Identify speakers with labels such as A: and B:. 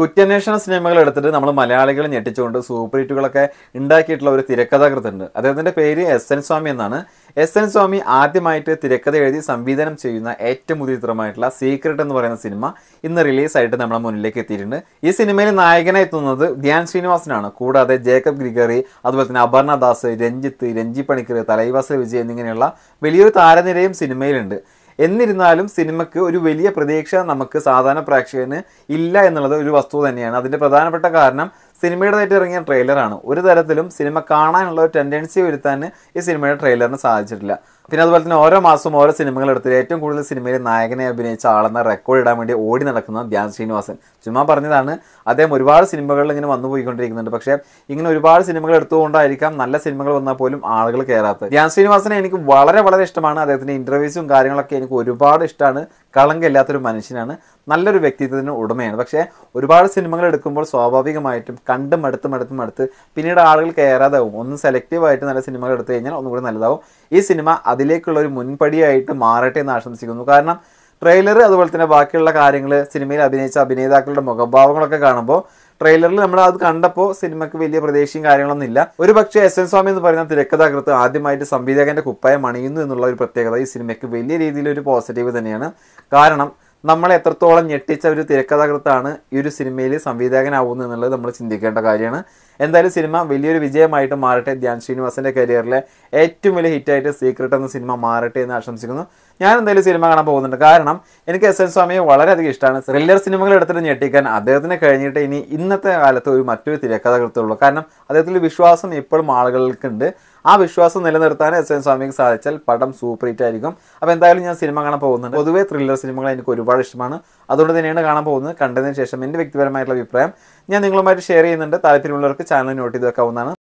A: കുറ്റാന്വേഷണ സിനിമകൾ എടുത്തിട്ട് നമ്മൾ മലയാളികൾ ഞെട്ടിച്ചുകൊണ്ട് സൂപ്പർ ഹിറ്റുകളൊക്കെ ഉണ്ടാക്കിയിട്ടുള്ള ഒരു തിരക്കഥാകൃത്തുണ്ട് അദ്ദേഹത്തിൻ്റെ പേര് എസ് എൻ സ്വാമി എന്നാണ് എസ് എൻ സ്വാമി ആദ്യമായിട്ട് തിരക്കഥ എഴുതി സംവിധാനം ചെയ്യുന്ന ഏറ്റവും പുതിയ ചിത്രമായിട്ടുള്ള സീക്രട്ട് എന്ന് പറയുന്ന സിനിമ ഇന്ന് റിലീസ് ആയിട്ട് നമ്മുടെ മുന്നിലേക്ക് എത്തിയിട്ടുണ്ട് ഈ സിനിമയിൽ നായകനായി എത്തുന്നത് ധ്യാൻ ശ്രീനിവാസനാണ് കൂടാതെ ജേക്കബ് ഗ്രിഗറി അതുപോലെ തന്നെ അപർണദാസ് രഞ്ജിത്ത് രഞ്ജി പണിക്കർ തലൈവാസ വിജയ് എന്നിങ്ങനെയുള്ള വലിയൊരു താരനിരയും സിനിമയിലുണ്ട് എന്നിരുന്നാലും സിനിമയ്ക്ക് ഒരു വലിയ പ്രതീക്ഷ നമുക്ക് സാധാരണ പ്രേക്ഷകന് ഇല്ല എന്നുള്ളത് ഒരു വസ്തു തന്നെയാണ് അതിൻ്റെ പ്രധാനപ്പെട്ട കാരണം സിനിമയുടേതായിട്ട് ഇറങ്ങിയ ട്രെയിലറാണ് ഒരു തരത്തിലും സിനിമ കാണാനുള്ള ഒരു ടെൻഡൻസി വരുത്താൻ ഈ സിനിമയുടെ ട്രെയിലറിന് സാധിച്ചിട്ടില്ല പിന്നെ അതുപോലെ തന്നെ ഓരോ മാസവും ഓരോ സിനിമകൾ എടുത്ത് ഏറ്റവും കൂടുതൽ സിനിമയിൽ നായകനെ അഭിനയിച്ച ആളെന്ന റെക്കോർഡ് ഇടാൻ വേണ്ടി ഓടി നടക്കുന്ന ധ്യാൻ ശ്രീനിവാസൻ ചുമ്മാ പറഞ്ഞതാണ് അദ്ദേഹം ഒരുപാട് സിനിമകളിൽ ഇങ്ങനെ വന്നു പോയിക്കൊണ്ടിരിക്കുന്നുണ്ട് പക്ഷേ ഇങ്ങനെ ഒരുപാട് സിനിമകൾ എടുത്തുകൊണ്ടായിരിക്കാം നല്ല സിനിമകൾ വന്നാൽ പോലും ആളുകൾ കയറാത്തത് ധ്യാൻ ശ്രീനിവാസനെ എനിക്ക് വളരെ വളരെ ഇഷ്ടമാണ് അദ്ദേഹത്തിൻ്റെ ഇൻ്റർവ്യൂസും കാര്യങ്ങളൊക്കെ എനിക്ക് ഒരുപാട് ഇഷ്ടമാണ് കളങ്കമില്ലാത്തൊരു മനുഷ്യനാണ് നല്ലൊരു വ്യക്തിത്വത്തിന് ഉടമയാണ് പക്ഷേ ഒരുപാട് സിനിമകൾ എടുക്കുമ്പോൾ സ്വാഭാവികമായിട്ടും കണ്ടും അടുത്തും അടുത്തും അടുത്ത് പിന്നീട് ആളുകൾ കയറാതാവും ഒന്ന് സെലക്റ്റീവായിട്ട് നല്ല സിനിമകൾ എടുത്തു കഴിഞ്ഞാൽ ഒന്നുകൂടി നല്ലതാവും ഈ സിനിമ അതിലേക്കുള്ള ഒരു മുൻപടിയായിട്ട് മാറട്ടെ എന്ന് ആശംസിക്കുന്നു കാരണം ട്രെയിലർ അതുപോലെ തന്നെ ബാക്കിയുള്ള കാര്യങ്ങൾ സിനിമയിൽ അഭിനയിച്ച അഭിനേതാക്കളുടെ മുഖഭാവങ്ങളൊക്കെ കാണുമ്പോൾ ട്രെയിലറിൽ നമ്മൾ അത് കണ്ടപ്പോൾ സിനിമയ്ക്ക് വലിയ പ്രതീക്ഷയും കാര്യങ്ങളൊന്നും ഇല്ല ഒരു പക്ഷേ എസ് എൻ സ്വാമി എന്ന് പറയുന്ന തിരക്കഥാകൃത്ത് ആദ്യമായിട്ട് സംവിധായകന്റെ കുപ്പായം അണിയുന്നു എന്നുള്ള ഒരു പ്രത്യേകത ഈ സിനിമയ്ക്ക് വലിയ രീതിയിൽ ഒരു പോസിറ്റീവ് തന്നെയാണ് കാരണം നമ്മളെ എത്രത്തോളം ഞെട്ടിച്ച ഒരു തിരക്കഥാകൃത്താണ് ഈ ഒരു സിനിമയിൽ സംവിധായകനാവുന്നത് എന്നുള്ളത് നമ്മൾ ചിന്തിക്കേണ്ട കാര്യമാണ് എന്തായാലും സിനിമ വലിയൊരു വിജയമായിട്ട് മാറട്ടെ ധ്യാൻ ശ്രീനിവാസിൻ്റെ കരിയറിലെ ഏറ്റവും വലിയ ഹിറ്റായിട്ട് സീക്രട്ട് എന്ന സിനിമ മാറട്ടെ എന്ന് ആശംസിക്കുന്നു ഞാൻ എന്തായാലും സിനിമ കാണാൻ പോകുന്നുണ്ട് കാരണം എനിക്ക് എസ് എൻ സ്വാമിയെ വളരെയധികം ഇഷ്ടമാണ് ത്രില്ലർ സിനിമകൾ എടുത്തിട്ട് ഞെട്ടിക്കാൻ അദ്ദേഹത്തിന് കഴിഞ്ഞിട്ട് ഇനി ഇന്നത്തെ കാലത്ത് ഒരു മറ്റൊരു തിരക്കഥകൃത്തുള്ളൂ കാരണം അദ്ദേഹത്തിൽ വിശ്വാസം ഇപ്പോഴും ആളുകൾക്കുണ്ട് ആ വിശ്വാസം നിലനിർത്താൻ എസ് എൻ സ്വാമിക്ക് സാധിച്ചാൽ പടം സൂപ്പർ ഹിറ്റ് ആയിരിക്കും അപ്പോൾ എന്തായാലും ഞാൻ സിനിമ കാണാൻ പോകുന്നുണ്ട് പൊതുവേ ത്രില്ലർ സിനിമകൾ എനിക്ക് ഒരുപാട് ഇഷ്ടമാണ് അതുകൊണ്ട് തന്നെയാണ് കാണാൻ പോകുന്നത് കണ്ടതിന് ശേഷം എൻ്റെ വ്യക്തിപരമായിട്ടുള്ള അഭിപ്രായം ഞാൻ നിങ്ങളുമായിട്ട് ഷെയർ ചെയ്യുന്നുണ്ട് താല്പര്യമുള്ളവർക്ക് ചാനൽ നോട്ട് ചെയ്ത് വെക്കാവുന്നതാണ്